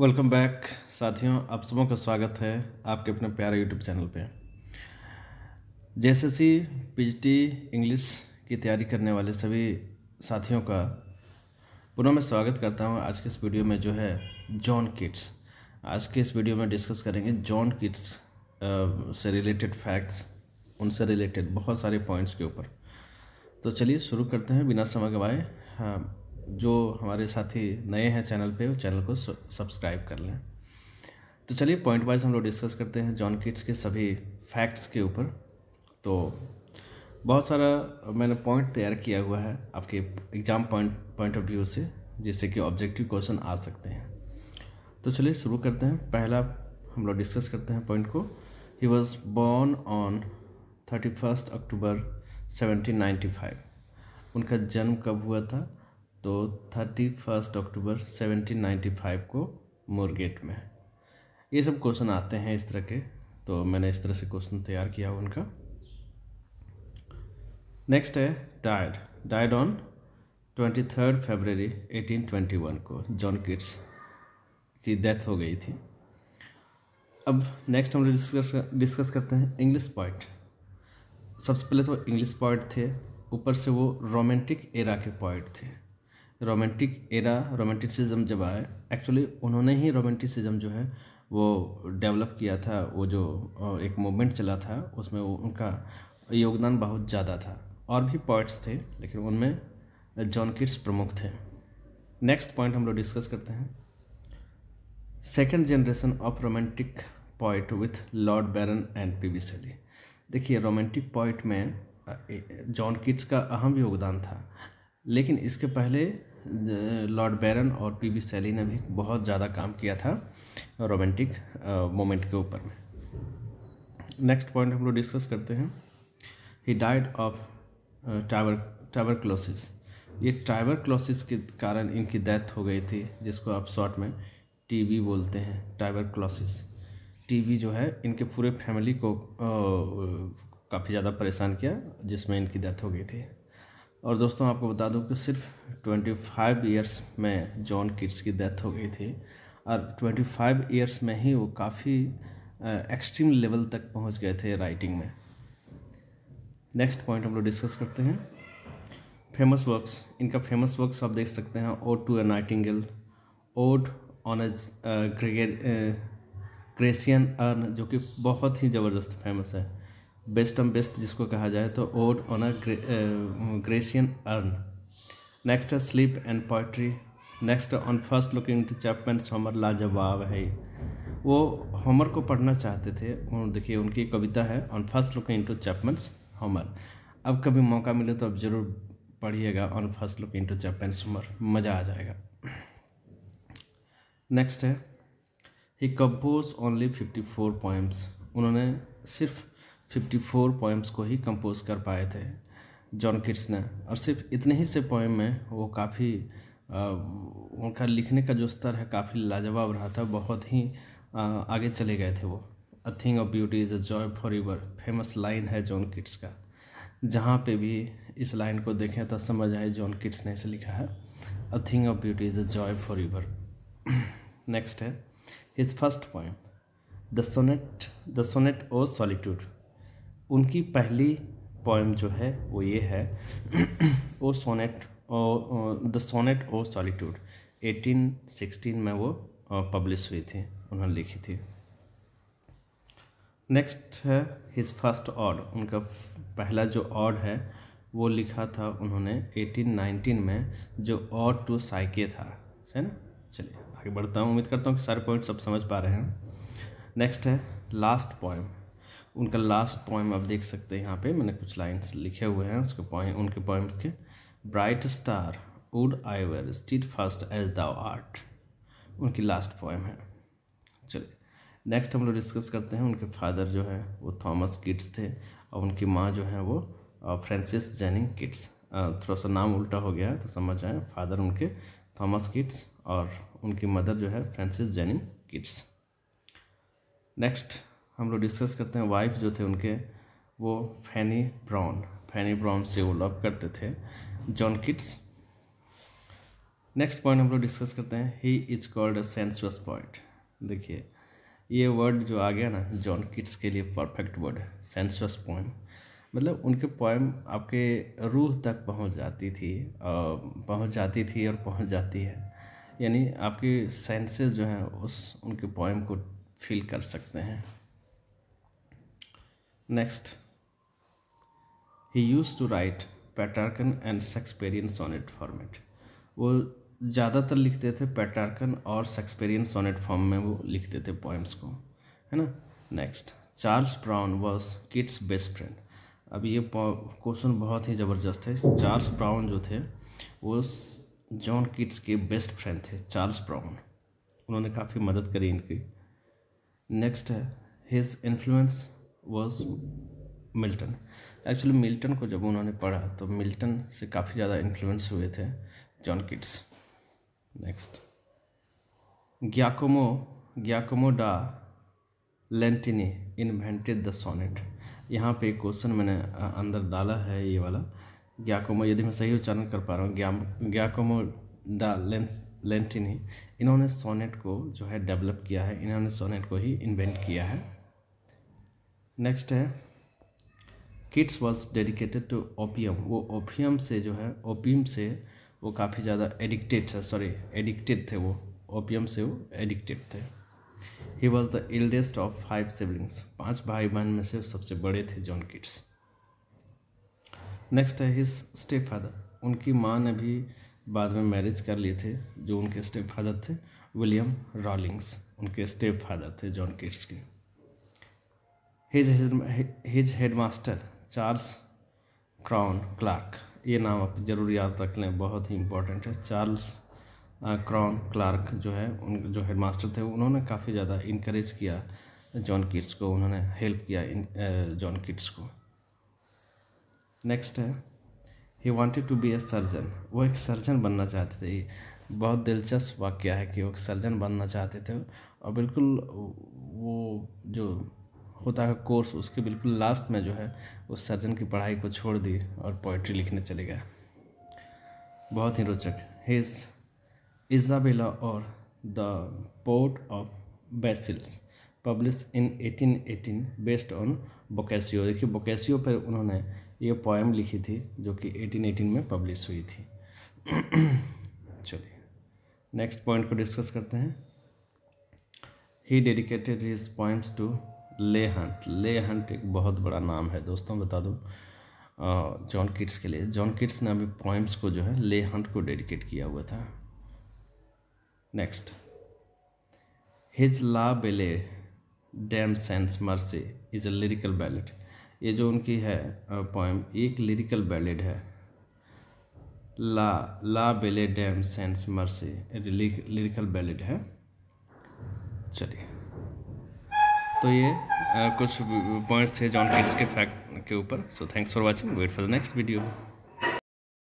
welcome back साथियों आप सबों का स्वागत है आपके अपने प्यारे यूट्यूब चैनल पे जैसे पीजीटी इंग्लिश की तैयारी करने वाले सभी साथियों का पुनः मैं स्वागत करता हूँ आज के इस वीडियो में जो है जॉन किट्स आज के इस वीडियो में डिस्कस करेंगे जॉन किट्स से रिलेटेड फैक्ट्स उनसे रिलेटेड बहुत सारे पॉइंट्स के ऊपर तो चलिए शुरू करते हैं बिना समय गवाए हाँ जो हमारे साथी नए हैं चैनल पे वो चैनल को सब्सक्राइब कर लें तो चलिए पॉइंट वाइज हम लोग डिस्कस करते हैं जॉन किट्स के सभी फैक्ट्स के ऊपर तो बहुत सारा मैंने पॉइंट तैयार किया हुआ है आपके exam point point of view से जिससे कि ऑब्जेक्टिव क्वेश्चन आ सकते हैं तो चलिए शुरू करते हैं पहला हम लोग डिस्कस करते हैं पॉइंट को he was born on thirty first October seventeen ninety five उनका जन्म कब हुआ था तो thirty first October seventeen ninety five को मुरगेट में ये सब क्वेश्चन आते हैं इस तरह के तो मैंने इस तरह से क्वेश्चन तैयार किया उनका नेक्स्ट है died died on twenty third February eighteen twenty one को जॉन किट्स की डेथ हो गई थी अब नेक्स्ट हम लोग डिस्कस डिस्कस करते हैं इंग्लिश पॉइंट सबसे पहले तो इंग्लिश पॉइंट थे ऊपर से वो रोमांटिक एरा के पॉइंट थे रोमांटिक एरा रोमांटिसिज्म जब आए एक्चुअली उन्होंने ही रोमांटिसिज्म जो है वो डेवलप किया था वो जो एक मूवमेंट चला था उसमें वो उनका योगदान बहुत ज़्यादा था और भी पॉइंट्स थे लेकिन उनमें जॉन किट्स प्रमुख थे नेक्स्ट पॉइंट हम लोग डिस्कस करते हैं second generation of romantic poet with Lord Byron and P B Shelley देखिए रोमांटिक पॉइट में जॉन किट्स का अहम योगदान था लेकिन इसके पहले लॉर्ड बैरन और पी वी सैली ने भी बहुत ज़्यादा काम किया था रोमांटिक मोमेंट के ऊपर में नेक्स्ट पॉइंट हम लोग डिस्कस करते हैं he died of tuber tuberculosis ये टाइवर क्लोसिस के कारण इनकी डेथ हो गई थी जिसको आप शॉर्ट में टीबी बोलते हैं टाइबर क्लोसिस टीबी जो है इनके पूरे फैमिली को काफ़ी ज़्यादा परेशान किया जिसमें इनकी डेथ हो गई थी और दोस्तों आपको बता दूं कि सिर्फ 25 इयर्स में जॉन किड्स की डेथ हो गई थी और 25 इयर्स में ही वो काफ़ी एक्सट्रीम लेवल तक पहुंच गए थे राइटिंग में नेक्स्ट पॉइंट हम लोग डिस्कस करते हैं फेमस वर्क्स इनका फेमस वर्क्स आप देख सकते हैं ode to a nightingale ode on a Grecian urn जो कि बहुत ही ज़बरदस्त फेमस है बेस्ट एम बेस्ट जिसको कहा जाए तो ode on a Grecian urn next है sleep and poetry next on first looking to Chapman Homer लाजवाब है वो होमर को पढ़ना चाहते थे देखिए उनकी कविता है on first looking to Chapman's Homer अब कभी मौका मिले तो अब ज़रूर पढ़िएगा on first looking to Chapman Homer मज़ा आ जाएगा नेक्स्ट है he compose only fifty four poems उन्होंने सिर्फ 54 पोएम्स को ही कंपोज कर पाए थे जॉन किट्स ने और सिर्फ इतने ही से पोएम में वो काफ़ी उनका लिखने का जो स्तर है काफ़ी लाजवाब रहा था बहुत ही आ, आगे चले गए थे वो a thing of beauty is a joy for ever famous line है जॉन किट्स का जहाँ पे भी इस लाइन को देखें तो समझ आए जॉन किट्स ने इसे लिखा है a thing of beauty is a joy for ever next है his first poem the sonnet the sonnet O solitude उनकी पहली पोएम जो है वो ये है O sonnet the sonnet O eighteen 1816 में वो पब्लिश हुई थी उन्होंने लिखी थी नेक्स्ट है हिज फर्स्ट ऑड उनका पहला जो ऑड है वो लिखा था उन्होंने 1819 में जो ऑड टू साइके था है ना चलिए आगे बढ़ता हूँ उम्मीद करता हूँ कि सारे पॉइंट सब समझ पा रहे हैं नेक्स्ट है लास्ट पॉइंट उनका लास्ट पॉइम आप देख सकते हैं यहाँ पे मैंने कुछ लाइन्स लिखे हुए हैं उसके पॉइम उनके पोइम्स के bright star would I were steadfast as the art उनकी लास्ट पॉइम है चलिए नेक्स्ट हम लोग डिस्कस करते हैं उनके फादर जो हैं वो थॉमस किट्स थे और उनकी माँ जो है वो फ्रांसिस जेनिंग किट्स थोड़ा सा नाम उल्टा हो गया है तो समझ आए फादर उनके थॉमस किट्स और उनकी मदर जो है फ्रांसिस जैनिंग किट्स नेक्स्ट हम लोग डिस्कस करते हैं वाइफ जो थे उनके वो फैनी ब्राउन फैनी ब्राउन से वो लव करते थे जॉन किट्स नेक्स्ट पॉइंट हम लोग डिस्कस करते हैं he is called a sensuous poet देखिए ये वर्ड जो आ गया ना जॉन किट्स के लिए परफेक्ट वर्ड है सेंसुअस पोइम मतलब उनके पोएम आपके रूह तक पहुंच जाती थी पहुंच जाती थी और पहुंच जाती है यानी आपके सेंसेस जो हैं उस उनके पोएम को फील कर सकते हैं Next, he used to write Petrarchan and Shakespearean sonnet format वो ज़्यादातर लिखते थे पैटार्कन और शेक्सपेरियन सोनेट फॉर्म में वो लिखते थे पोएम्स को है ना next Charles Brown was Keats best friend अब ये क्वेश्चन बहुत ही ज़बरदस्त है चार्ल्स ब्राउन जो थे वो जॉन किट्स के बेस्ट फ्रेंड थे चार्ल्स ब्राउन उन्होंने काफ़ी मदद करी इनकी नेक्स्ट है his influence was Milton actually Milton को जब उन्होंने पढ़ा तो मिल्टन से काफ़ी ज़्यादा इन्फ्लुएंस हुए थे John Keats next Giacomo Giacomo da Lentini invented the sonnet यहाँ पे क्वेश्चन मैंने अंदर डाला है ये वाला ग्याकोमो यदि मैं सही उच्चारण कर पा रहा हूँ ग्या ग्याकोमो डा लें लेंटिनी इन्होंने सोनेट को जो है डेवलप किया है इन्होंने सोनेट को ही इन्वेंट किया है नेक्स्ट है Keats was dedicated to opium वो ओपियम से जो है ओपियम से वो काफ़ी ज़्यादा एडिक्टेड था सॉरी एडिक्टेड थे वो ओपियम से वो एडिक्टेड थे he was the eldest of five siblings पांच भाई बहन में से सबसे बड़े थे जॉन किट्स नेक्स्ट है हिज स्टेप फादर उनकी माँ ने भी बाद में मैरिज कर लिए थे जो उनके स्टेप फादर थे विलियम रॉलिंग्स उनके स्टेप फादर थे जॉन किट्स के his his headmaster Charles Cowden Clarke ये नाम आप जरूर याद रख लें बहुत ही इम्पोर्टेंट है चार्ल्स क्राउन क्लार्क जो है उन जो हेडमास्टर थे उन्होंने काफ़ी ज़्यादा इनक्रेज किया जॉन किट्स को उन्होंने हेल्प किया जॉन किट्स को नेक्स्ट है he wanted to be a surgeon वो एक सर्जन बनना चाहते थे बहुत दिलचस्प वाक्य है कि वो एक सर्जन बनना चाहते थे और बिल्कुल वो जो होता है कोर्स उसके बिल्कुल लास्ट में जो है उस सर्जन की पढ़ाई को छोड़ दी और पोइट्री लिखने चले गए बहुत ही रोचक हिज इजाबेला और the pot of basils published in 1818 based on Boccaccio देखिए बोकेसियो पर उन्होंने ये पोएम लिखी थी जो कि 1818 में पब्लिश हुई थी चलिए नेक्स्ट पॉइंट को डिस्कस करते हैं he dedicated his poems to Leigh Hunt Leigh Hunt एक बहुत बड़ा नाम है दोस्तों बता दूँ जॉन किट्स के लिए जॉन किट्स ने अभी पॉइंट्स को जो है ले हंट को डेडिकेट किया हुआ था next his La Belle Dame sans Merci is a lyrical ballad ये जो उनकी है पॉइम एक लिरिकल बैलेड है La La Belle Dame sans Merci lyrical ballad है चलिए तो ये आ, कुछ पॉइंट्स थे जॉन किड्स के फैक्ट के ऊपर so thanks for watching wait for the next video